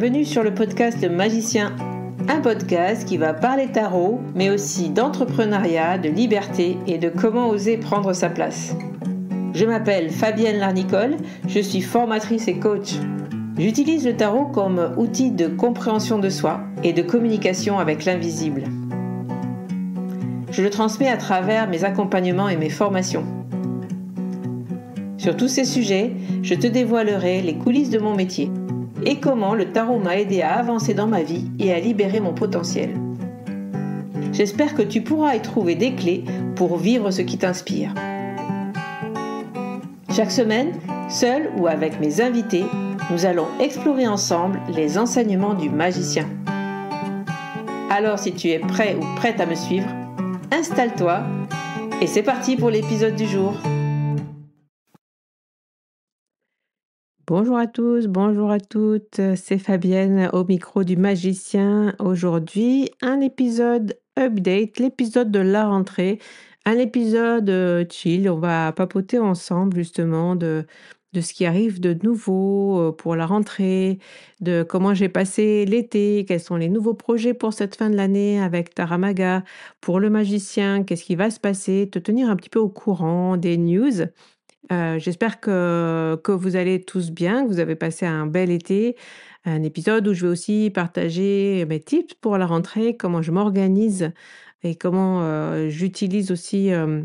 bienvenue sur le podcast Magicien, un podcast qui va parler tarot, mais aussi d'entrepreneuriat, de liberté et de comment oser prendre sa place. Je m'appelle Fabienne Larnicole, je suis formatrice et coach. J'utilise le tarot comme outil de compréhension de soi et de communication avec l'invisible. Je le transmets à travers mes accompagnements et mes formations. Sur tous ces sujets, je te dévoilerai les coulisses de mon métier, et comment le tarot m'a aidé à avancer dans ma vie et à libérer mon potentiel. J'espère que tu pourras y trouver des clés pour vivre ce qui t'inspire. Chaque semaine, seul ou avec mes invités, nous allons explorer ensemble les enseignements du magicien. Alors si tu es prêt ou prête à me suivre, installe-toi et c'est parti pour l'épisode du jour. Bonjour à tous, bonjour à toutes, c'est Fabienne au micro du magicien. Aujourd'hui, un épisode update, l'épisode de la rentrée, un épisode euh, chill, on va papoter ensemble justement de, de ce qui arrive de nouveau euh, pour la rentrée, de comment j'ai passé l'été, quels sont les nouveaux projets pour cette fin de l'année avec Taramaga, pour le magicien, qu'est-ce qui va se passer, te tenir un petit peu au courant des news. Euh, j'espère que, vous allez tous bien, que vous avez passé un bel été, un épisode où je vais aussi partager mes tips pour la rentrée, comment je m'organise et comment euh, j'utilise aussi euh,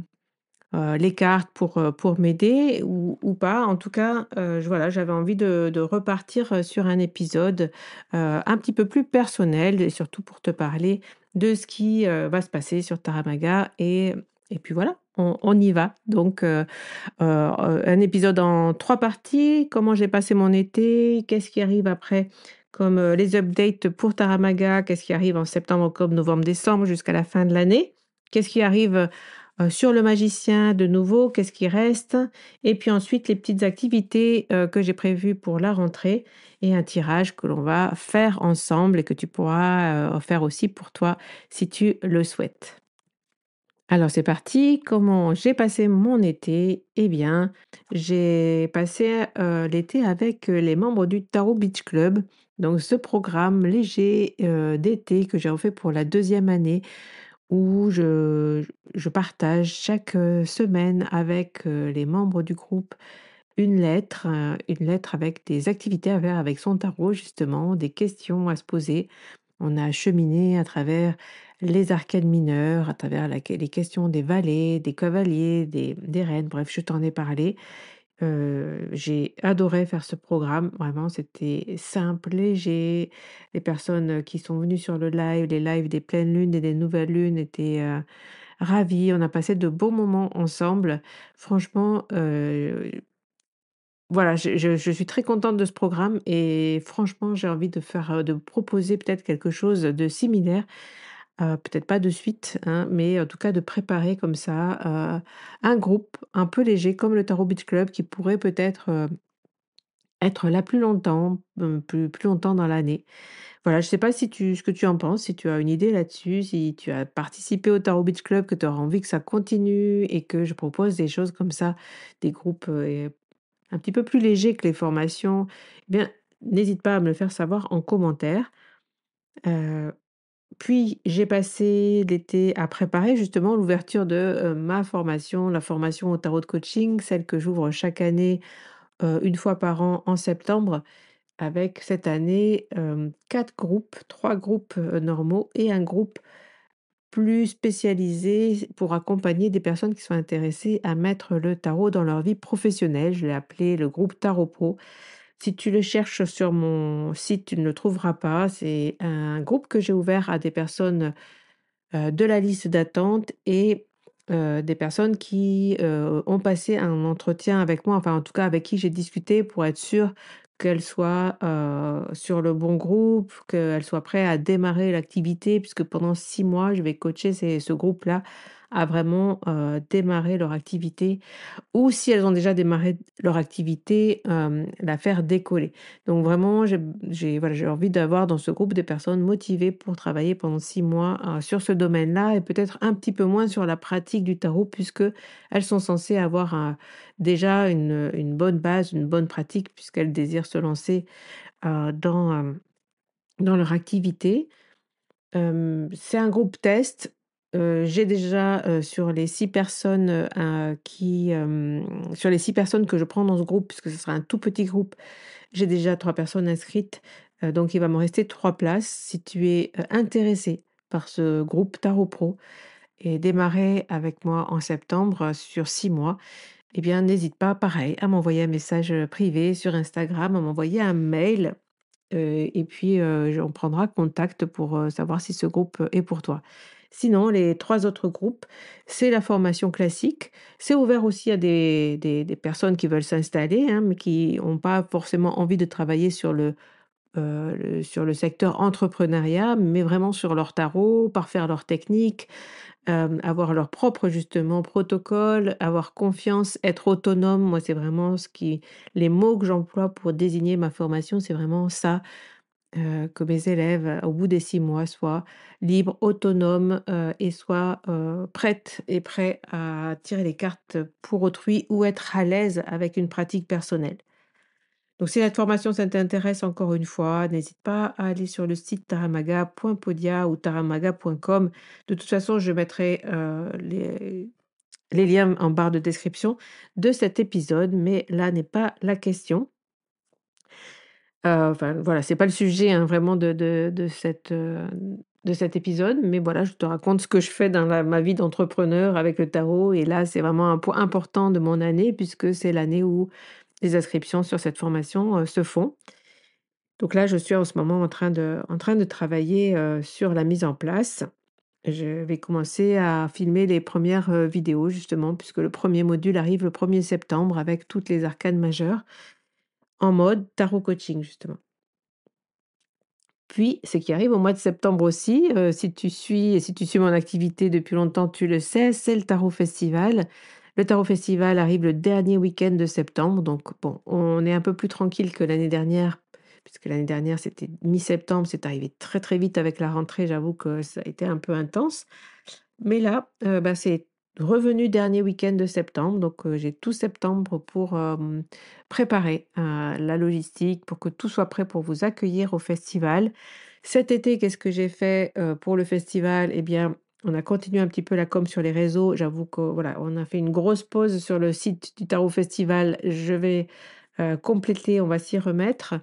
les cartes pour, pour m'aider ou, pas. En tout cas, voilà, j'avais envie de, repartir sur un épisode un petit peu plus personnel et surtout pour te parler de ce qui va se passer sur Taramaga et, et puis voilà on, y va. Donc, euh, euh, un épisode en trois parties, comment j'ai passé mon été, qu'est-ce qui arrive après comme euh, les updates pour Taramaga, qu'est-ce qui arrive en septembre, octobre, novembre, décembre jusqu'à la fin de l'année, qu'est-ce qui arrive sur le magicien de nouveau, qu'est-ce qui reste, et puis ensuite les petites activités que j'ai prévues pour la rentrée et un tirage que l'on va faire ensemble et que tu pourras faire aussi pour toi si tu le souhaites. Alors c'est parti, comment j'ai passé mon été? Eh bien, j'ai passé, euh, l'été avec, euh, les membres du Tarot Beach Club, donc ce programme léger, euh, d'été que j'ai refait pour la deuxième année où je partage chaque, semaine avec, les membres du groupe une lettre, une lettre avec des activités à faire avec son tarot justement, des questions à se poser. On a cheminé à travers les arcades mineures, à travers les questions des valets, des cavaliers, des, reines, bref, je t'en ai parlé. Euh, j'ai adoré faire ce programme. Vraiment, c'était simple, léger. Les personnes euh, qui sont venues sur le live, les lives des pleines lunes et des nouvelles lunes étaient euh, ravies. On a passé de beaux moments ensemble. Franchement, voilà, je, suis très contente de ce programme et franchement, j'ai envie de faire, euh, de proposer peut-être quelque chose de similaire. Euh, peut-être pas de suite, hein, mais en tout cas de préparer comme ça euh, un groupe un peu léger comme le Tarot Beach Club qui pourrait peut-être être là plus longtemps, plus, longtemps dans l'année. Voilà, je ne sais pas si tu, ce que tu en penses, si tu as une idée là-dessus, si tu as participé au Tarot Beach Club, que tu auras envie que ça continue et que je propose des choses comme ça, des groupes un petit peu plus léger que les formations, eh bien, n'hésite pas à me le faire savoir en commentaire. Euh, puis j'ai passé l'été à préparer justement l'ouverture de euh, ma formation, la formation au tarot de coaching, celle que j'ouvre chaque année euh, une fois par an en septembre, avec cette année quatre groupes, trois groupes normaux et un groupe plus spécialisée pour accompagner des personnes qui sont intéressées à mettre le tarot dans leur vie professionnelle. Je l'ai appelé le groupe Tarot Pro. Si tu le cherches sur mon site, tu ne le trouveras pas. C'est un groupe que j'ai ouvert à des personnes euh, de la liste d'attente et euh, des personnes qui euh, ont passé un entretien avec moi, enfin en tout cas avec qui j'ai discuté pour être sûr qu'elle soit sur le bon groupe, qu'elle soit prête à démarrer l'activité, puisque pendant six mois, je vais coacher ce groupe-là à vraiment démarrer leur activité ou si elles ont déjà démarré leur activité, la faire décoller. Donc vraiment, j'ai voilà, envie d'avoir dans ce groupe des personnes motivées pour travailler pendant six mois sur ce domaine-là et peut-être un petit peu moins sur la pratique du tarot puisque elles sont censées avoir déjà une, bonne base, une bonne pratique puisqu'elles désirent se lancer dans, dans leur activité. c'est un groupe test euh, j'ai déjà euh, sur les six personnes euh, sur les six personnes que je prends dans ce groupe, puisque ce sera un tout petit groupe, j'ai déjà trois personnes inscrites. donc il va me rester trois places. Si tu es intéressé par ce groupe Tarot Pro et démarrer avec moi en septembre sur six mois, eh bien n'hésite pas, pareil, à m'envoyer un message privé sur Instagram, à m'envoyer un mail. et puis on prendra contact pour savoir si ce groupe est pour toi. Sinon, les trois autres groupes, c'est la formation classique. C'est ouvert aussi à des, des, personnes qui veulent s'installer, hein, mais qui n'ont pas forcément envie de travailler sur euh, le, sur le secteur entrepreneuriat, mais vraiment sur leur tarot, parfaire leur technique, euh, avoir leur propre justement protocole, avoir confiance, être autonome. Moi, c'est vraiment ce qui, les mots que j'emploie pour désigner ma formation, c'est vraiment ça, euh, que mes élèves, euh, au bout des six mois, soient libres, autonomes euh, et soient prêtes et prêts à tirer les cartes pour autrui ou être à l'aise avec une pratique personnelle. Donc si la formation ça t'intéresse encore une fois, n'hésite pas à aller sur le site taramaga.podia ou taramaga.com. De toute façon, je mettrai les liens en barre de description de cet épisode, mais là n'est pas la question. Euh, enfin, voilà, c'est pas le sujet hein, vraiment de, euh, de, cet épisode, mais voilà, je te raconte ce que je fais dans ma vie d'entrepreneur avec le tarot. Et là, c'est vraiment un point important de mon année, puisque c'est l'année où les inscriptions sur cette formation euh, se font. Donc là, je suis en ce moment en train de, en train de travailler sur la mise en place. Je vais commencer à filmer les premières vidéos, justement, puisque le premier module arrive le 1er septembre avec toutes les arcades majeures en mode tarot coaching, justement. Puis, ce qui arrive au mois de septembre aussi, euh, si tu suis et si tu suis mon activité depuis longtemps, tu le sais, c'est le Tarot Festival. Le Tarot Festival arrive le dernier week-end de septembre, donc bon, on est un peu plus tranquille que l'année dernière, puisque l'année dernière c'était mi-septembre, c'est arrivé très très vite avec la rentrée, j'avoue que ça a été un peu intense. Mais là, euh, bah, c'est revenu dernier week-end de septembre. Donc, euh, j'ai tout septembre pour euh, préparer euh, la logistique, pour que tout soit prêt pour vous accueillir au festival. Cet été, qu'est-ce que j'ai fait pour le festival Eh bien, on a continué un petit peu la com sur les réseaux. J'avoue que voilà, on a fait une grosse pause sur le site du Tarot Festival. Je vais compléter, on va s'y remettre.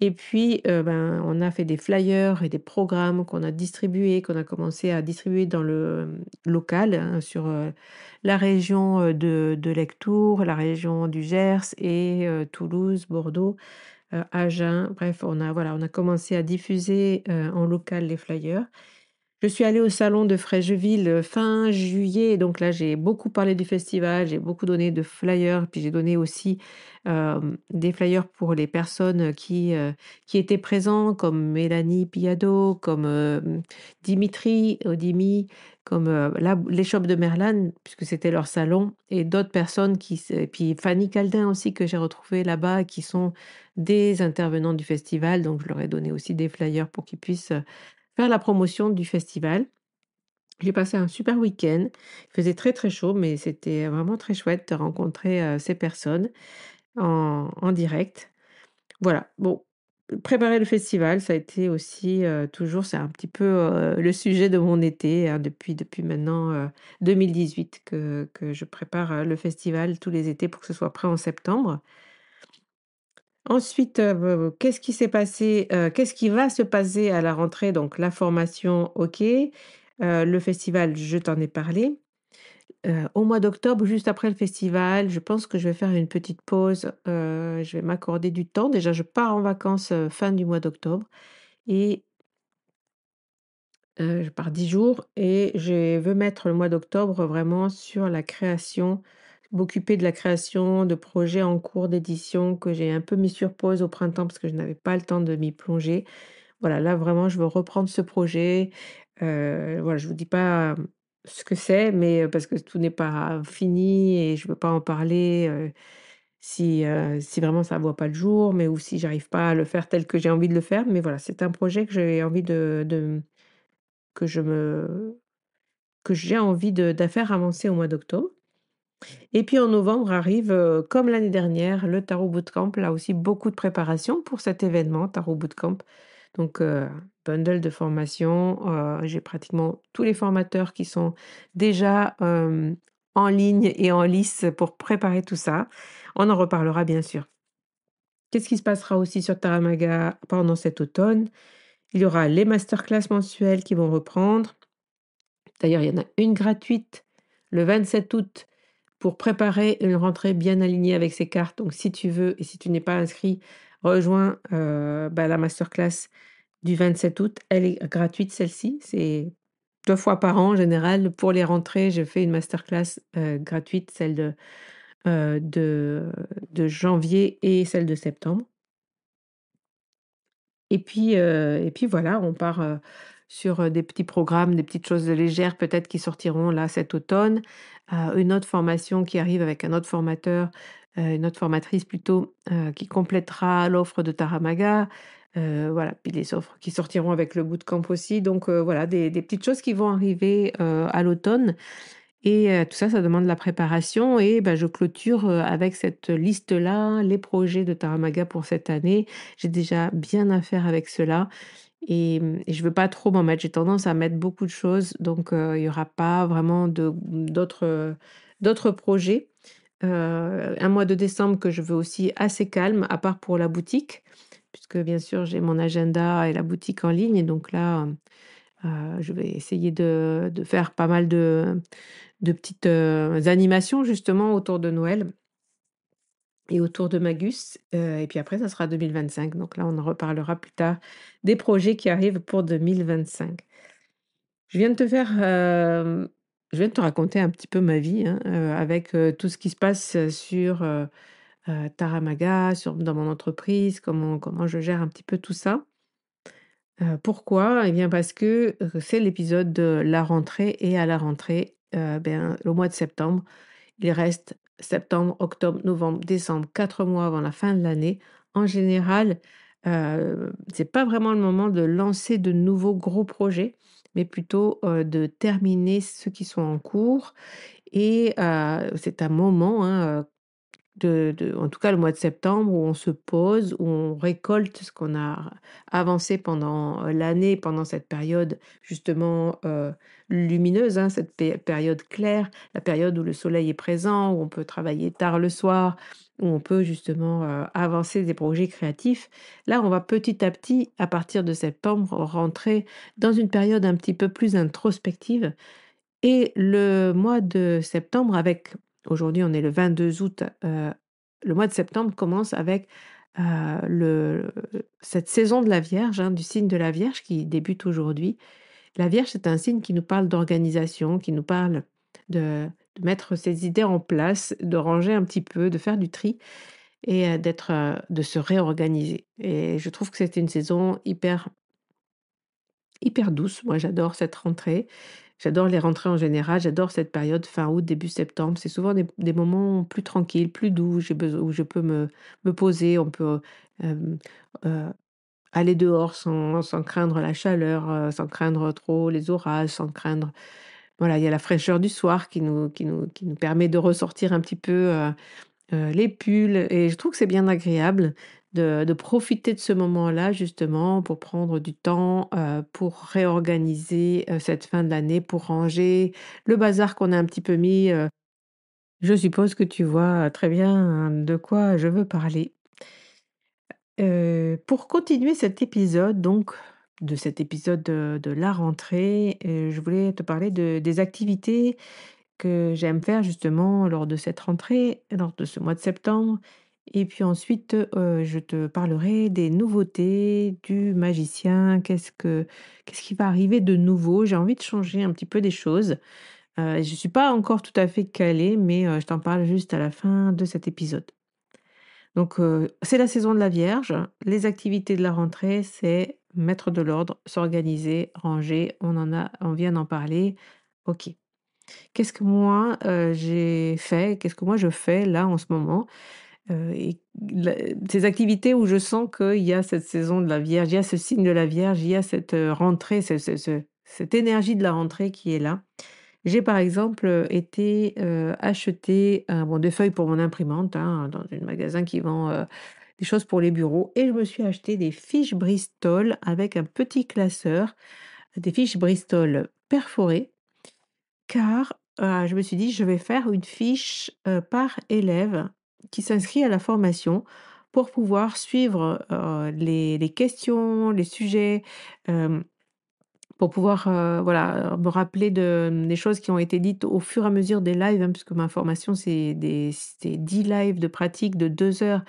Et puis, ben, on a fait des flyers et des programmes qu'on a distribués, qu'on a commencé à distribuer dans le local, hein, sur la région de, Lectour, la région du Gers et Toulouse, Bordeaux, Agen. Bref, on a, voilà, on a commencé à diffuser en local les flyers. Je suis allée au salon de Fréjeville euh, fin juillet, donc là j'ai beaucoup parlé du festival, j'ai beaucoup donné de flyers, puis j'ai donné aussi euh, des flyers pour les personnes qui, euh, qui étaient présentes, comme Mélanie Piado, comme Dimitri Odimi, comme là, l'échoppe de Merlan, puisque c'était leur salon, et d'autres personnes, qui, puis Fanny Caldin aussi que j'ai retrouvée là-bas, qui sont des intervenants du festival, donc je leur ai donné aussi des flyers pour qu'ils puissent la promotion du festival. J'ai passé un super week-end. Il faisait très très chaud, mais c'était vraiment très chouette de rencontrer euh, ces personnes en, direct. Voilà, bon, préparer le festival, ça a été aussi euh, toujours, c'est un petit peu euh, le sujet de mon été hein, depuis, depuis maintenant 2018 que, que je prépare le festival tous les étés pour que ce soit prêt en septembre. Ensuite, euh, qu'est-ce qui s'est passé, euh, qu'est-ce qui va se passer à la rentrée? Donc la formation, OK, euh, le festival, je t'en ai parlé. au mois d'octobre, juste après le festival, je pense que je vais faire une petite pause, je vais m'accorder du temps. Déjà, je pars en vacances, fin du mois d'octobre et je pars dix jours et je veux mettre le mois d'octobre vraiment sur la création m'occuper de la création de projets en cours d'édition que j'ai un peu mis sur pause au printemps parce que je n'avais pas le temps de m'y plonger. Voilà, là vraiment, je veux reprendre ce projet. Euh, voilà, je ne vous dis pas euh, ce que c'est, mais euh, parce que tout n'est pas fini et je ne veux pas en parler si, si vraiment ça ne voit pas le jour, mais ou si j'arrive pas à le faire tel que j'ai envie de le faire. Mais voilà, c'est un projet que j'ai envie de, que je me que j'ai envie de, de faire avancer au mois d'octobre. Et puis en novembre arrive, euh, comme l'année dernière, le Tarot Bootcamp. Là aussi, beaucoup de préparation pour cet événement, Tarot Bootcamp. Donc, euh, bundle de formation. Euh, j'ai pratiquement tous les formateurs qui sont déjà en ligne et en lice pour préparer tout ça. On en reparlera bien sûr. Qu'est-ce qui se passera aussi sur Taramaga pendant cet automne Il y aura les masterclass mensuelles qui vont reprendre. D'ailleurs, il y en a une gratuite le 27 août pour préparer une rentrée bien alignée avec ces cartes. Donc si tu veux et si tu n'es pas inscrit, rejoins euh, bah, la masterclass du 27 août. Elle est gratuite celle-ci. C'est deux fois par an en général. Pour les rentrées, je fais une masterclass euh, gratuite, celle euh, de, de, janvier et celle de septembre. Et puis, et puis voilà, on part sur euh, des petits programmes, des petites choses légères peut-être qui sortiront là cet automne. Euh, une autre formation qui arrive avec un autre formateur, euh, une autre formatrice plutôt, qui complétera l'offre de Taramaga. voilà, puis les offres qui sortiront avec le bootcamp aussi. Donc voilà, des, petites choses qui vont arriver à l'automne. Et tout ça, ça demande la préparation. Et ben, je clôture avec cette liste-là les projets de Taramaga pour cette année. J'ai déjà bien à faire avec cela. Mmh, et, je veux pas trop m'en mettre. J'ai tendance à mettre beaucoup de choses, donc il y aura pas vraiment mmh, d'autres projets. un mois de décembre que je veux aussi assez calme, à part pour la boutique, puisque bien sûr j'ai mon agenda et la boutique en ligne. Et donc là, mmh, je vais essayer de, faire pas mal de, petites animations justement autour de Noël et autour de Magus. Euh, et puis après, ça sera 2025. Donc là, on en reparlera plus tard des projets qui arrivent pour 2025. Je viens de te faire, euh, je viens de te raconter un petit peu ma vie hein, euh, avec tout ce qui se passe sur Taramaga, sur, dans mon entreprise, comment, comment je gère un petit peu tout ça. Pourquoi Eh bien parce que c'est l'épisode de la rentrée et à la rentrée, ben, le mois de septembre, il reste septembre, octobre, novembre, décembre, quatre mois avant la fin de l'année, en général, euh, c'est pas vraiment le moment de lancer de nouveaux gros projets, mais plutôt euh, de terminer ceux qui sont en cours. Et euh, c'est un moment hein, en tout cas le mois de septembre, où on se pose, où on récolte ce qu'on a avancé pendant euh, l'année, pendant cette période justement euh, lumineuse, hein, cette période claire, la période où le soleil est présent, où on peut travailler tard le soir, où on peut justement euh, avancer des projets créatifs. Là, on va petit à petit, à partir de septembre, rentrer dans une période un petit peu plus introspective. Et le mois de septembre, avec Aujourd'hui, on est le 22 août. Euh, le mois de septembre commence avec euh, le, cette saison de la Vierge, hein, du signe de la Vierge qui débute aujourd'hui. La Vierge, c'est un signe qui nous parle d'organisation, qui nous parle de, de, mettre ses idées en place, de ranger un petit peu, de faire du tri et euh, d'être, de se réorganiser. Et je trouve que c'était une saison hyper, hyper douce. Moi, j'adore cette rentrée. J'adore les rentrées en général, j'adore cette période fin août, début septembre. C'est souvent des, moments plus tranquilles, plus doux, où, besoin, je peux me, me, poser, on peut aller dehors sans, sans, craindre la chaleur, sans craindre trop les orages, sans craindre... Voilà, il y a la fraîcheur du soir qui nous, qui nous, qui nous permet de ressortir un petit peu les pulls. Et je trouve que c'est bien agréable de, profiter de ce moment-là justement pour prendre du temps euh, pour réorganiser euh, cette fin de l'année, pour ranger le bazar qu'on a un petit peu mis. Euh. Je suppose que tu vois très bien hein, de quoi je veux parler. pour continuer cet épisode, donc de cet épisode de, la rentrée, je voulais te parler de- des activités que j'aime faire justement lors de cette rentrée, lors de ce mois de septembre, et puis ensuite, euh, je te parlerai des nouveautés du magicien. Qu'est-ce que qu'est-ce qui va arriver de nouveau? J'ai envie de changer un petit peu des choses. Je euh, je suis pas encore tout à fait calée, mais euh, je t'en parle juste à la fin de cet épisode. Donc c'est la saison de la Vierge. Les activités de la rentrée, c'est mettre de l'ordre, s'organiser, ranger. On en a on vient d'en parler. OK. Qu'est-ce que moi, j'ai fait? Qu'est-ce que moi je fais là en ce moment? Euh, et ces activités où je sens qu'il y a cette saison de la Vierge, il y a ce signe de la Vierge, il y a cette euh, rentrée, cette énergie de la rentrée qui est là. J'ai par exemple été euh, acheter un bon des feuilles pour mon imprimante hein, dans un magasin qui vend des choses pour les bureaux et je me suis acheté des fiches Bristol avec un petit classeur, des fiches Bristol perforées, car je me suis dit je vais faire une fiche par élève qui s'inscrit à la formation pour pouvoir suivre euh, les, questions, les sujets, euh, pour pouvoir euh, voilà, me rappeler de, des choses qui ont été dites au fur et à mesure des lives, hein, puisque ma formation, c'est 10 lives de pratique de 2 heures.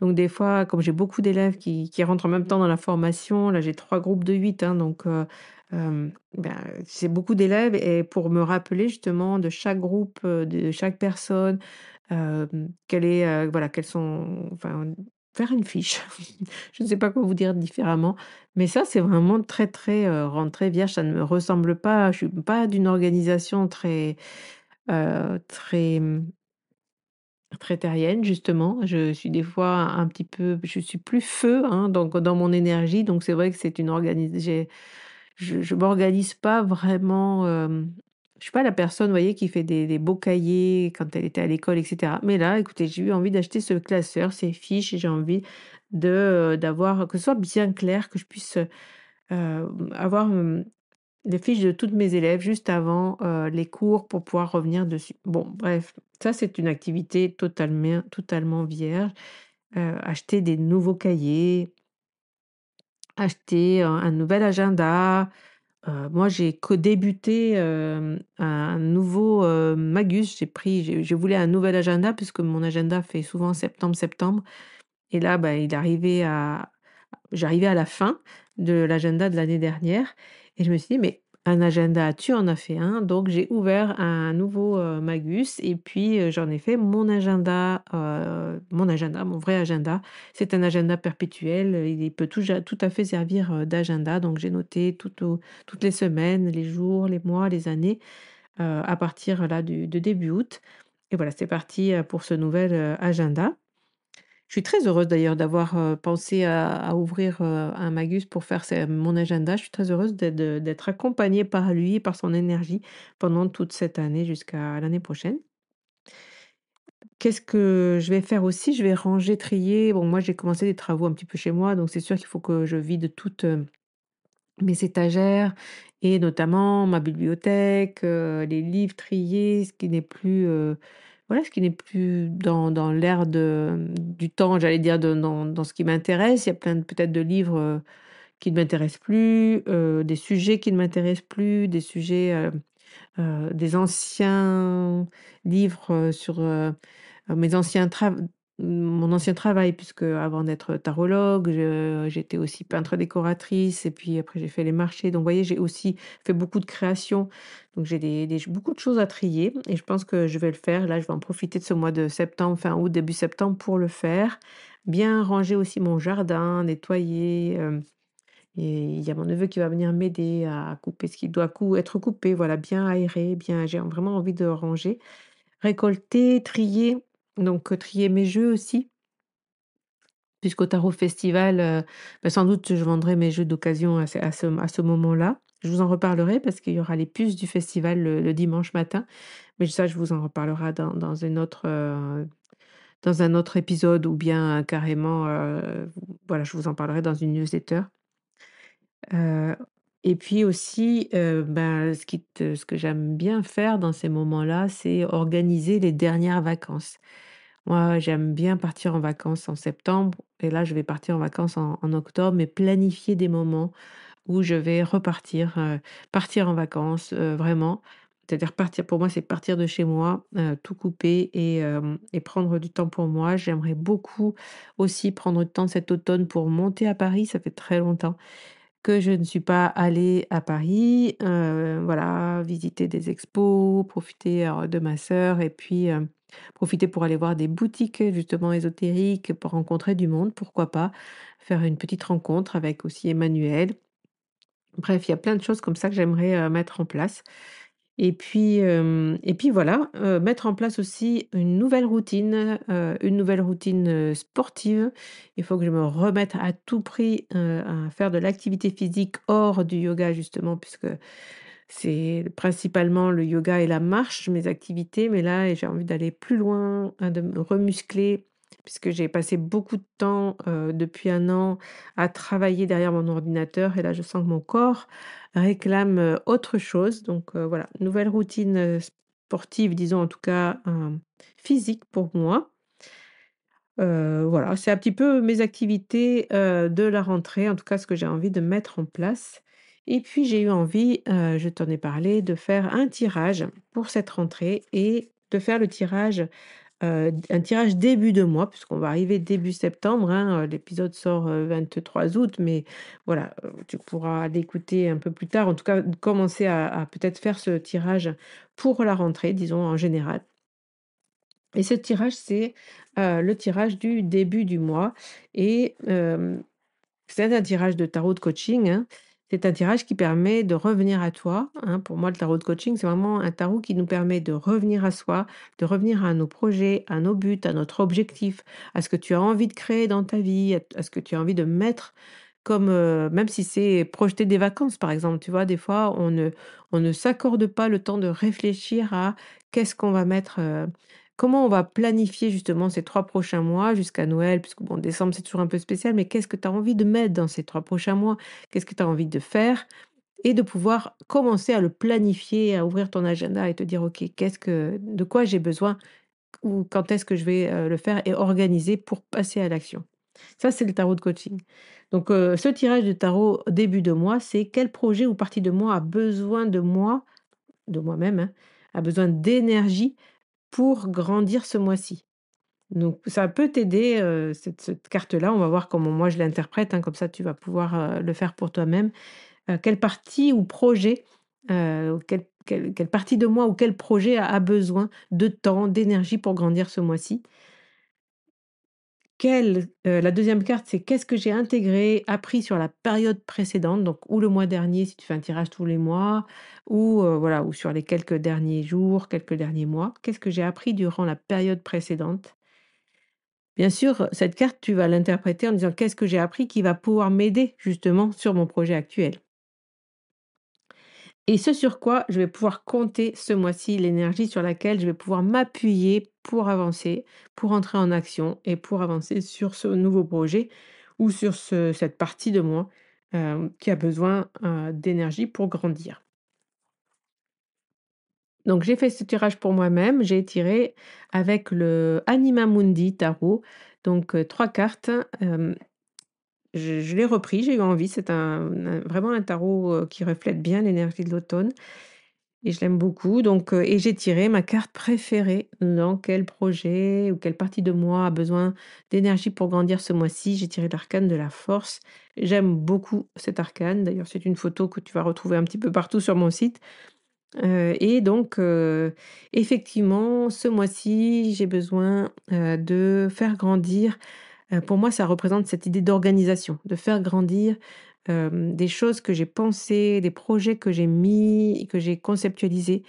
Donc des fois, comme j'ai beaucoup d'élèves qui, qui, rentrent en même temps dans la formation, là j'ai trois groupes de 8, hein, donc ben, c'est beaucoup d'élèves. Et pour me rappeler justement de chaque groupe, de chaque personne, est, quelles sont, enfin, faire une fiche. je ne sais pas quoi vous dire différemment, mais ça, c'est vraiment très, très rentrée rentré vierge. Ça ne me ressemble pas. Je suis pas d'une organisation très, très, mmh, très terrienne, justement. Je suis des fois un petit peu, je suis plus feu, hein, donc dans mon énergie. Donc c'est vrai que c'est une organisation. Je, ne m'organise pas vraiment je suis pas la personne, vous voyez, qui fait des, beaux cahiers quand elle était à l'école, etc. Mais là, écoutez, j'ai eu envie d'acheter ce classeur, ces fiches, et j'ai envie de euh, d'avoir que ce soit bien clair, que je puisse euh, avoir hum, les fiches de toutes mes élèves juste avant euh, les cours pour pouvoir revenir dessus. Bon, bref, ça c'est une activité totalement totalement vierge. acheter des nouveaux cahiers, acheter un nouvel agenda. Euh, moi, j'ai co débuté, euh, un nouveau, euh, Magus. J'ai pris je voulais un nouvel agenda puisque mon agenda fait souvent septembre-septembre et là, bah, il arrivait à j'arrivais à la fin de l'agenda de l'année dernière et je me suis dit: «Mais un agenda, tu en as fait un. Donc, j'ai ouvert un nouveau euh, Magus et puis euh, j'en ai fait mon agenda, euh, mon agenda, mon vrai agenda. C'est un agenda perpétuel. Il peut tout, tout à fait servir d'agenda. Donc, j'ai noté toutes les semaines, les jours, les mois, les années à partir là du, de début août. Et voilà, c'est parti pour ce nouvel agenda. Je suis très heureuse d'ailleurs d'avoir pensé à, ouvrir un Magus pour faire mon agenda. Je suis très heureuse d'être accompagnée par lui et par son énergie pendant toute cette année jusqu'à l'année prochaine. Qu'est-ce que je vais faire aussi? Je vais ranger, trier. Bon, moi, j'ai commencé des travaux un petit peu chez moi, donc c'est sûr qu'il faut que je vide toutes mes étagères et notamment ma bibliothèque, les livres triés, ce qui n'est plus voilà, ce qui n'est plus dans, dans l'ère du temps, j'allais dire, dans, ce qui m'intéresse. Il y a plein peut-être de livres euh, qui ne m'intéressent plus, euh, des sujets qui ne m'intéressent plus, des sujets, euh, des anciens livres sur mes anciens travaux mon ancien travail, puisque avant d'être tarologue, j'étais aussi peintre décoratrice, et puis après j'ai fait les marchés. Donc, vous voyez, j'ai aussi fait beaucoup de créations. Donc, j'ai beaucoup de choses à trier, et je pense que je vais le faire. Là, je vais en profiter de ce mois de septembre, fin août, début septembre, pour le faire. Bien ranger aussi mon jardin, nettoyer. Euh, et il y a mon neveu qui va venir m'aider à couper ce qui doit être coupé, voilà, bien aéré, bien. J'ai vraiment envie de ranger, récolter, trier donc trier mes jeux aussi. Puisqu'au Tarot Festival, bah, sans doute, je vendrai mes jeux d'occasion à, ce, moment-là. Je vous en reparlerai parce qu'il y aura les puces du festival le, dimanche matin. Mais ça, je vous en reparlerai dans, autre, dans un autre épisode ou bien carrément, voilà, je vous en parlerai dans une newsletter. Et puis aussi, euh, ben, ce, qui ce que j'aime bien faire dans ces moments-là, c'est organiser les dernières vacances. Moi, j'aime bien partir en vacances en septembre, et là, je vais partir en vacances en, octobre, mais planifier des moments où je vais repartir, euh, partir en vacances, euh, vraiment. C'est-à-dire partir, pour moi, c'est partir de chez moi, tout couper et, et prendre du temps pour moi. J'aimerais beaucoup aussi prendre du temps cet automne pour monter à Paris, ça fait très longtemps que je ne suis pas allée à Paris, euh, voilà, visiter des expos, profiter, euh, de ma sœur et puis, euh, profiter pour aller voir des boutiques, justement, ésotériques, pour rencontrer du monde, pourquoi pas, faire une petite rencontre avec aussi Emmanuel. Bref, il y a plein de choses comme ça que j'aimerais, mettre en place et puis, euh, et puis voilà, euh, mettre en place aussi une nouvelle routine, euh, une nouvelle routine sportive. Il faut que je me remette à tout prix à faire de l'activité physique hors du yoga, justement, puisque c'est principalement le yoga et la marche, mes activités. Mais là, j'ai envie d'aller plus loin, hein, de me remuscler puisque j'ai passé beaucoup de temps depuis un an à travailler derrière mon ordinateur et là je sens que mon corps réclame autre chose. Donc voilà, nouvelle routine sportive, disons en tout cas physique pour moi. voilà, c'est un petit peu mes activités de la rentrée, en tout cas ce que j'ai envie de mettre en place. Et puis j'ai eu envie, je t'en ai parlé, de faire un tirage pour cette rentrée et de faire le tirage euh, un tirage début de mois, puisqu'on va arriver début septembre. Hein, euh, l'épisode sort le euh, 23 août, mais voilà, tu pourras l'écouter un peu plus tard. En tout cas, commencer à, peut-être faire ce tirage pour la rentrée, disons en général. Et ce tirage, c'est le tirage du début du mois. Et c'est un tirage de tarot de coaching. Hein. C'est un tirage qui permet de revenir à toi. Hein. pour moi, le tarot de coaching, c'est vraiment un tarot qui nous permet de revenir à soi, de revenir à nos projets, à nos buts, à notre objectif, à ce que tu as envie de créer dans ta vie, à ce que tu as envie de mettre comme euh, même si c'est projeter des vacances par exemple, tu vois, des fois on ne s'accorde pas le temps de réfléchir à qu'est-ce qu'on va mettre euh, Comment on va planifier justement ces trois prochains mois jusqu'à Noël Puisque bon, décembre, c'est toujours un peu spécial, mais qu'est-ce que tu as envie de mettre dans ces trois prochains mois Qu'est-ce que tu as envie de faire Et de pouvoir commencer à le planifier, à ouvrir ton agenda et te dire, OK, qu'est-ce que, de quoi j'ai besoin ou quand est-ce que je vais euh, le faire et organiser pour passer à l'action. Ça, c'est le tarot de coaching. Donc, euh, ce tirage de tarot début de mois, c'est quel projet ou partie de moi a besoin de moi, de moi-même, hein, a besoin d'énergie pour grandir ce mois-ci. Donc ça peut t'aider, cette, carte-là. On va voir comment moi je l'interprète, hein, comme ça tu vas pouvoir le faire pour toi-même. quelle partie ou projet, quelle, partie de moi ou quel projet a besoin de temps, d'énergie pour grandir ce mois-ci euh, la deuxième carte, c'est qu'est-ce que j'ai intégré, appris sur la période précédente, donc ou le mois dernier si tu fais un tirage tous les mois, ou euh, voilà, ou sur les quelques derniers jours, quelques derniers mois. Qu'est-ce que j'ai appris durant la période précédente Bien sûr, cette carte, tu vas l'interpréter en disant qu'est-ce que j'ai appris qui va pouvoir m'aider justement sur mon projet actuel et ce sur quoi je vais pouvoir compter ce mois-ci, l'énergie sur laquelle je vais pouvoir m'appuyer pour avancer, pour entrer en action et pour avancer sur ce nouveau projet ou sur cette partie de moi euh, qui a besoin euh, d'énergie pour grandir. Donc j'ai fait ce tirage pour moi-même, j'ai tiré avec le Anima Mundi Tarot, donc euh, trois cartes je, l'ai repris, j'ai eu envie. C'est un, vraiment un tarot euh, qui reflète bien l'énergie de l'automne. Et je l'aime beaucoup. Donc, euh, et j'ai tiré ma carte préférée. Dans quel projet ou quelle partie de moi a besoin d'énergie pour grandir ce mois-ci J'ai tiré l'arcane de la force. J'aime beaucoup cet arcane. D'ailleurs, c'est une photo que tu vas retrouver un petit peu partout sur mon site. Euh, et donc, effectivement, ce mois-ci, j'ai besoin de faire grandir euh, pour moi, ça représente cette idée d'organisation, de faire grandir euh, des choses que j'ai pensées, des projets que j'ai mis, que j'ai conceptualisés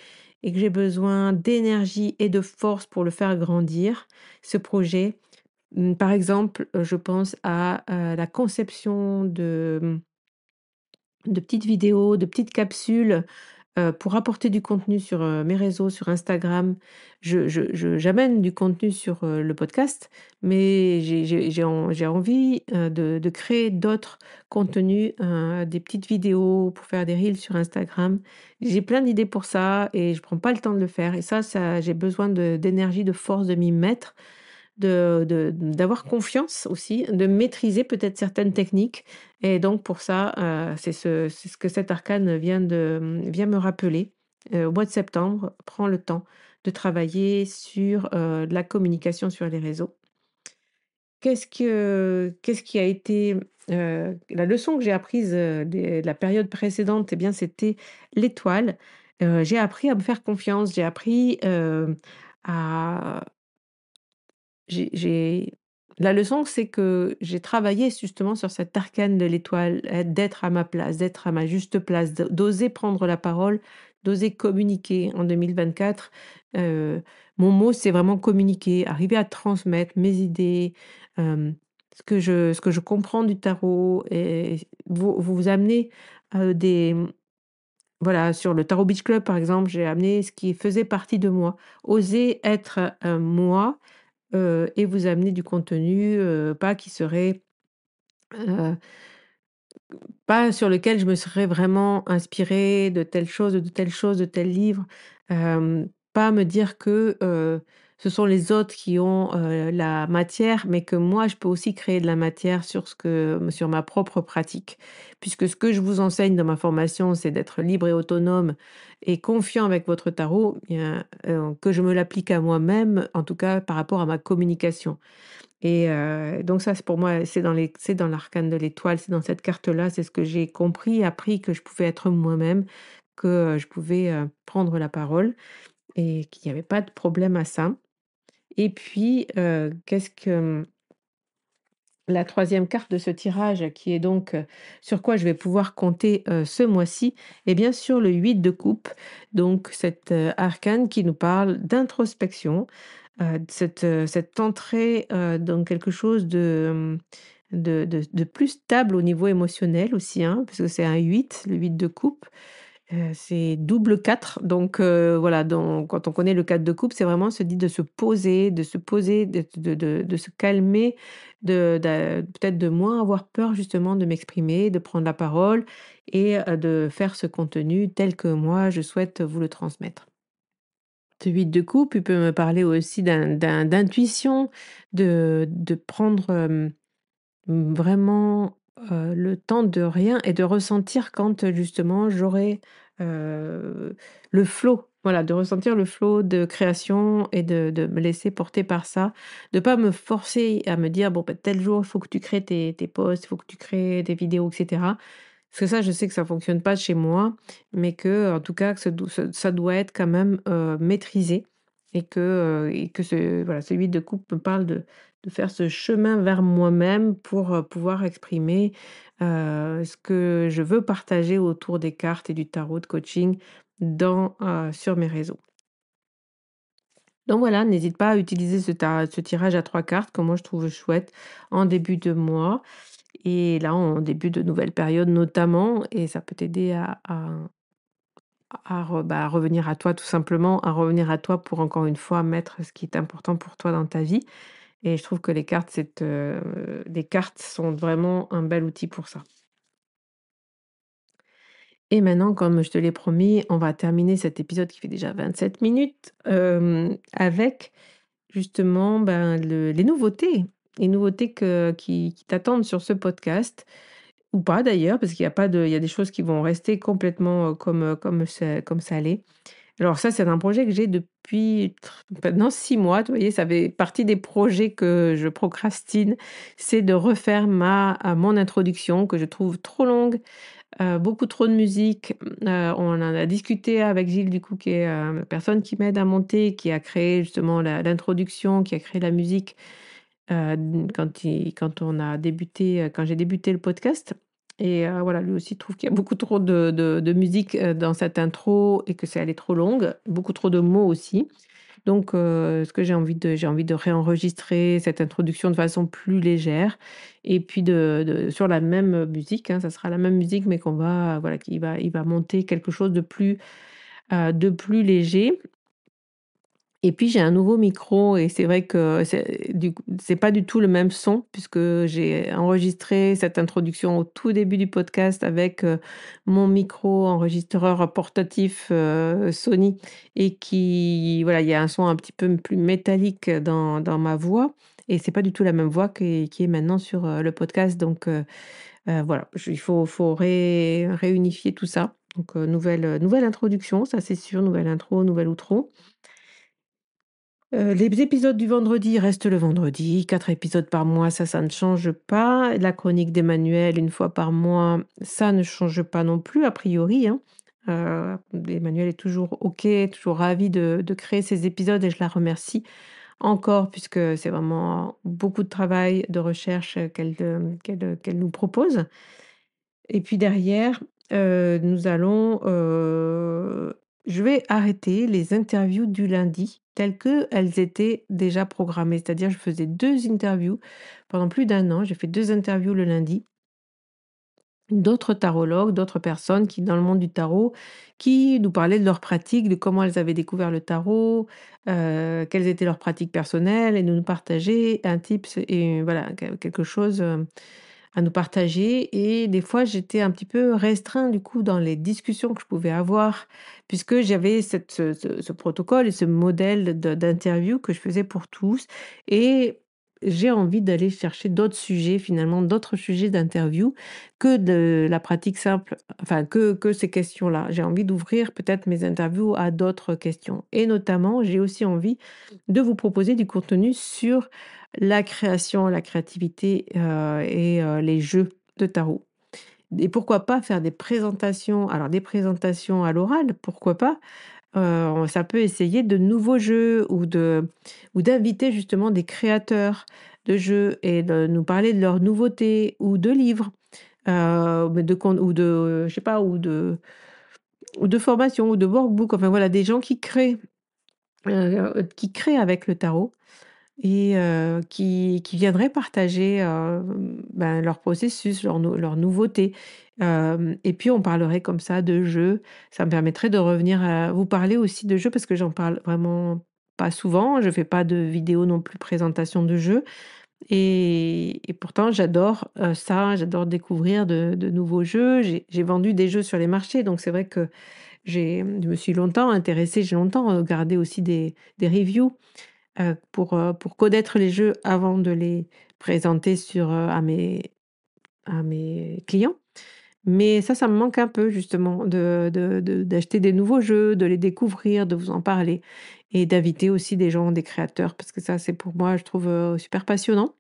et que j'ai besoin d'énergie et de force pour le faire grandir, ce projet. Mm, par exemple, euh, je pense à la conception de, mm, de petites vidéos, de petites capsules euh, pour apporter du contenu sur euh, mes réseaux, sur Instagram. J'amène je, je, du contenu sur euh, le podcast, mais j'ai envie de, créer d'autres contenus, des petites vidéos pour faire des reels sur Instagram. J'ai plein d'idées pour ça et je ne prends pas le temps de le faire. Et ça, ça j'ai besoin d'énergie, de, force de m'y mettre d'avoir de, d'avoir confiance aussi, de maîtriser peut-être certaines techniques. Et donc pour ça, euh, c'est ce, ce, que cet arcane vient, de, vient me rappeler. Euh, au mois de septembre, prends le temps de travailler sur euh, la communication sur les réseaux. Qu'est-ce, que, qu'est-ce qui a été la leçon que j'ai apprise de la période précédente eh bien, c'était l'étoile. j'ai appris à me faire confiance, j'ai appris à, j'ai la leçon, c'est que j'ai travaillé justement sur cette arcane de l'étoile, eh, d'être à ma place, d'être à ma juste place, d'oser prendre la parole, d'oser communiquer en 2024. Euh, mon mot, c'est vraiment communiquer, arriver à transmettre mes idées, euh, ce, que je, ce que je comprends du tarot, et vous, vous amenez euh, des, voilà, sur le Tarot Beach Club, par exemple, j'ai amené ce qui faisait partie de moi. Oser être moi, euh, et vous amener du contenu, euh, pas qui serait... Euh, pas sur lequel je me serais vraiment inspirée de telle chose, de telle chose, de tel livre. pas me dire que ce sont les autres qui ont euh, la matière, mais que moi, je peux aussi créer de la matière sur, ce que, sur ma propre pratique. Puisque ce que je vous enseigne dans ma formation, c'est d'être libre et autonome et confiant avec votre tarot, eh euh, que je me l'applique à moi-même, en tout cas par rapport à ma communication. Et euh, donc ça, c'est pour moi, c'est dans les, c'est dans l'arcane de l'étoile, c'est dans cette carte-là, c'est ce que j'ai compris, appris que je pouvais être moi-même, que je pouvais prendre la parole et qu'il n'y avait pas de problème à ça. Et puis, qu'est-ce que la troisième carte de ce tirage, qui est donc sur quoi je vais pouvoir compter ce mois-ci, est eh bien sûr le 8 de coupe, donc cette arcane qui nous parle d'introspection, cette, cette, entrée dans quelque chose de, de, plus stable au niveau émotionnel aussi, hein, parce que c'est un 8, le 8 de coupe c'est double 4. Donc voilà, donc, quand on connaît le 4 de coupe, c'est vraiment se dit de se poser, de se poser, de, se calmer, de, peut-être de moins avoir peur justement de m'exprimer, de prendre la parole et de faire ce contenu tel que moi je souhaite vous le transmettre. Ce 8 de coupe, il peut me parler aussi d'intuition, de, prendre vraiment euh, le temps de rien et de ressentir quand euh, justement j'aurai euh, le flot. Voilà, de ressentir le flot de création et de, me laisser porter par ça, de pas me forcer à me dire, bon, bah, tel jour, il faut que tu crées tes, posts, il faut que tu crées des vidéos, etc. Parce que ça, je sais que ça ne fonctionne pas chez moi, mais que, en tout cas, ça doit être quand même maîtrisé et que, que ce, voilà, celui de coupe me parle de, de faire ce chemin vers moi-même pour pouvoir exprimer ce que je veux partager autour des cartes et du tarot de coaching dans, sur mes réseaux. Donc voilà, n'hésite pas à utiliser ce, tirage à trois cartes que moi je trouve chouette en début de mois et là en début de nouvelle période notamment et ça peut t'aider à, bah, revenir à toi tout simplement, à revenir à toi pour encore une fois mettre ce qui est important pour toi dans ta vie. Et je trouve que les cartes, euh, cartes sont vraiment un bel outil pour ça. Et maintenant, comme je te l'ai promis, on va terminer cet épisode qui fait déjà 27 minutes euh, avec justement ben, les nouveautés, les nouveautés qui, t'attendent sur ce podcast ou pas d'ailleurs, parce qu'il y a pas de, y a des choses qui vont rester complètement euh, comme comme ça, comme ça allait. Alors ça, c'est un projet que j'ai depuis maintenant six mois. Vous voyez, ça fait partie des projets que je procrastine. C'est de refaire ma, euh, mon introduction que je trouve trop longue, euh, beaucoup trop de musique. Euh, on en a discuté avec Gilles, du coup, qui est la personne qui m'aide à monter, qui a créé justement l'introduction, qui a créé la musique quand, quand on a débuté, quand j'ai débuté le podcast. Et euh, voilà, lui aussi trouve qu'il y a beaucoup trop de, de, musique euh, dans cette intro et que c'est allé trop longue, beaucoup trop de mots aussi. Donc, euh, ce que j'ai envie de, j'ai envie de réenregistrer cette introduction de façon plus légère, et puis de, sur la même musique, hein, ça sera la même musique, mais qu'on va, voilà, qu'il va, il va monter quelque chose de plus, de plus léger et puis j'ai un nouveau micro et c'est vrai que c'est pas du tout le même son puisque j'ai enregistré cette introduction au tout début du podcast avec euh, mon micro enregistreur portatif euh, Sony et qui voilà il y a un son un petit peu plus métallique dans, dans ma voix et c'est pas du tout la même voix qui, est maintenant sur euh, le podcast donc voilà il faut, faut réunifier tout ça donc nouvelle nouvelle introduction ça c'est sûr nouvelle intro nouvelle outro euh, les épisodes du vendredi restent le vendredi, quatre épisodes par mois, ça, ça ne change pas. La chronique d'Emmanuel, une fois par mois, ça ne change pas non plus, a priori. Hein. Euh, Emmanuel est toujours OK, toujours ravi de, créer ces épisodes et je la remercie encore puisque c'est vraiment beaucoup de travail, de recherche qu'elle euh, nous propose. Et puis derrière, nous allons je vais arrêter les interviews du lundi telles qu'elles étaient déjà programmées. C'est-à-dire, je faisais deux interviews pendant plus d'un an. J'ai fait deux interviews le lundi. D'autres tarologues, d'autres personnes qui, dans le monde du tarot, qui nous parlaient de leurs pratiques, de comment elles avaient découvert le tarot, euh, quelles étaient leurs pratiques personnelles, et nous partageaient un tips et voilà, quelque chose. Euh, à nous partager. Et des fois, j'étais un petit peu restreint du coup dans les discussions que je pouvais avoir, puisque j'avais ce, ce, protocole et ce modèle d'interview que je faisais pour tous. Et j'ai envie d'aller chercher d'autres sujets, finalement, d'autres sujets d'interview que de la pratique simple, enfin, que, ces questions-là. J'ai envie d'ouvrir peut-être mes interviews à d'autres questions. Et notamment, j'ai aussi envie de vous proposer du contenu sur la création, la créativité euh, et euh, les jeux de tarot. Et pourquoi pas faire des présentations, alors des présentations à l'oral, pourquoi pas, euh, ça peut essayer de nouveaux jeux ou de ou d'inviter justement des créateurs de jeux et de nous parler de leurs nouveautés ou de livres euh, de ou de je sais pas ou de ou de formation ou de workbook enfin voilà des gens qui créent euh, qui créent avec le tarot et qui, viendraient partager ben, leur processus, leur, nouveauté. et puis on parlerait comme ça de jeux. Ça me permettrait de revenir à vous parler aussi de jeux parce que j'en parle vraiment pas souvent. Je fais pas de vidéos non plus présentation de jeux. Et, pourtant, j'adore ça, j'adore découvrir de, nouveaux jeux. J'ai, vendu des jeux sur les marchés, donc c'est vrai que j'ai, je me suis longtemps intéressée, j'ai longtemps regardé aussi des, des reviews euh, pour, euh, pour connaître les jeux avant de les présenter sur, euh, à, mes, à mes clients. Mais ça, ça me manque un peu justement d'acheter de, de, des nouveaux jeux, de les découvrir, de vous en parler et d'inviter aussi des gens, des créateurs, parce que ça, c'est pour moi, je trouve super passionnant.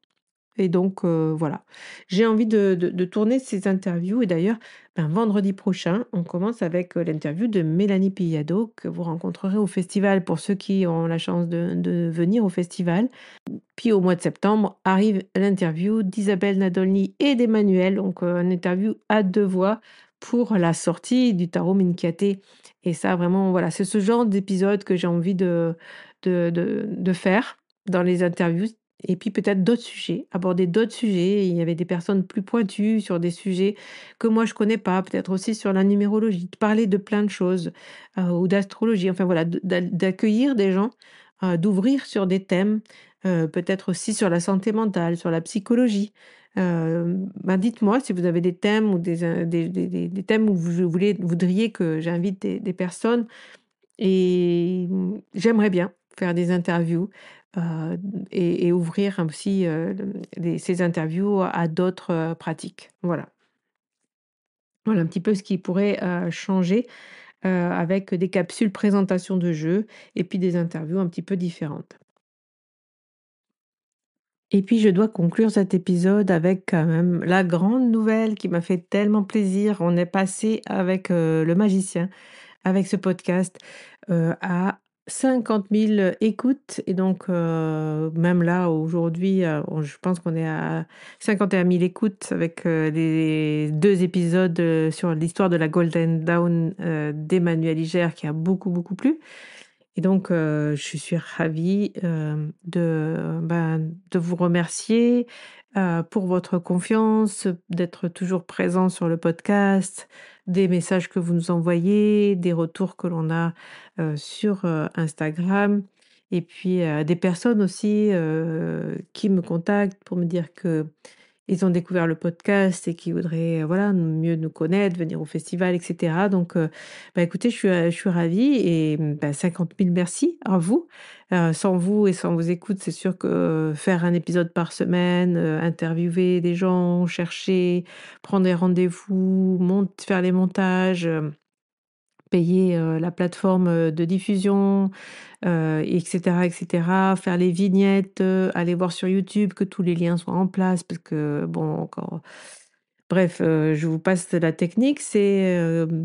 Et donc, euh, voilà. J'ai envie de, tourner ces interviews. Et d'ailleurs, ben, vendredi prochain, on commence avec euh, l'interview de Mélanie Pillado, que vous rencontrerez au festival pour ceux qui ont la chance de, venir au festival. Puis au mois de septembre, arrive l'interview d'Isabelle Nadolny et d'Emmanuel. Donc, euh, un une interview à deux voix pour la sortie du tarot Minkiaté. Et ça, vraiment, voilà, c'est ce genre d'épisode que j'ai envie de, de faire dans les interviews et puis peut-être d'autres sujets, aborder d'autres sujets. Il y avait des personnes plus pointues sur des sujets que moi je connais pas, peut-être aussi sur la numérologie, de parler de plein de choses euh, ou d'astrologie, enfin voilà, d'accueillir des gens, euh, d'ouvrir sur des thèmes, euh, peut-être aussi sur la santé mentale, sur la psychologie. Ben, dites-moi si vous avez des thèmes ou des, des, thèmes où vous voudriez que j'invite des personnes. Et j'aimerais bien faire des interviews euh, et, ouvrir aussi euh, ces interviews à d'autres euh, pratiques. Voilà. Voilà un petit peu ce qui pourrait changer avec des capsules présentation de jeux et puis des interviews un petit peu différentes. Et puis je dois conclure cet épisode avec quand même la grande nouvelle qui m'a fait tellement plaisir. On est passé avec le magicien, avec ce podcast, à 50 000 écoutes. Et donc, euh, même là, aujourd'hui, euh, je pense qu'on est à 51 000 écoutes avec euh, les deux épisodes sur l'histoire de la Golden Dawn d'Emmanuel Iger qui a beaucoup, beaucoup plu. Et donc, euh, je suis ravie euh, ben, de, vous remercier euh, pour votre confiance, d'être toujours présent sur le podcast, des messages que vous nous envoyez, des retours que l'on a sur Instagram. Et puis des personnes aussi qui me contactent pour me dire que ils ont découvert le podcast et qui voudraient euh, voilà mieux nous connaître, venir au festival, etc. Donc, euh, bah, écoutez, je suis, euh, je suis ravie et 50 mm, 000 bah, merci à vous. sans vous et sans vos écoutes, c'est sûr que faire un épisode par semaine, interviewer des gens, chercher, prendre des rendez-vous, faire les montages payer euh, la plateforme euh, de diffusion, etc., euh, etc., faire les vignettes, aller voir sur YouTube que tous les liens soient en place, parce que, bon, encore... Bref, je vous passe la technique. C'est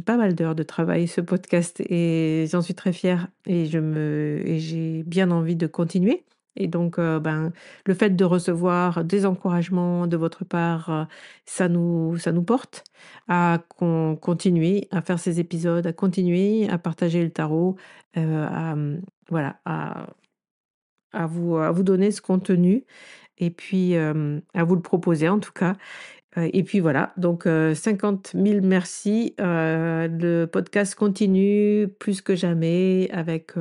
pas mal d'heures de travail, ce podcast, et j'en suis très fière, et je me, et j'ai bien envie de continuer. Et donc, ben, le fait de recevoir des encouragements de votre part, ça nous, ça nous porte à continuer à faire ces épisodes, à continuer à partager le tarot, à, mmh, voilà, à, vous, à vous donner ce contenu et puis à vous le proposer en tout cas. Et puis voilà, donc 50 000 merci. le podcast continue plus que jamais avec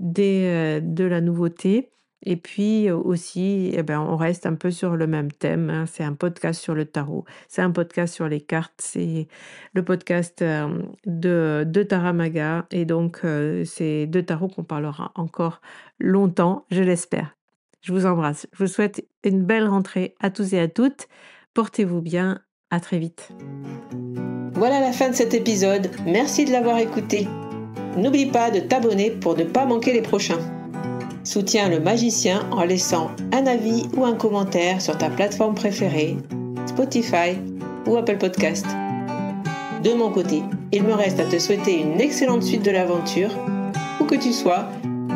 des, de la nouveauté. Et puis aussi, eh ben, on reste un peu sur le même thème. Hein, c'est un podcast sur le tarot, c'est un podcast sur les cartes, c'est le podcast de, de Taramaga. Et donc, c'est de tarot qu'on parlera encore longtemps, je l'espère. Je vous embrasse. Je vous souhaite une belle rentrée à tous et à toutes. Portez-vous bien. À très vite. Voilà la fin de cet épisode. Merci de l'avoir écouté. N'oublie pas de t'abonner pour ne pas manquer les prochains. Soutiens le magicien en laissant un avis ou un commentaire sur ta plateforme préférée, Spotify ou Apple Podcast. De mon côté, il me reste à te souhaiter une excellente suite de l'aventure. Où que tu sois,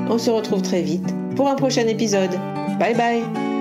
on se retrouve très vite pour un prochain épisode. Bye bye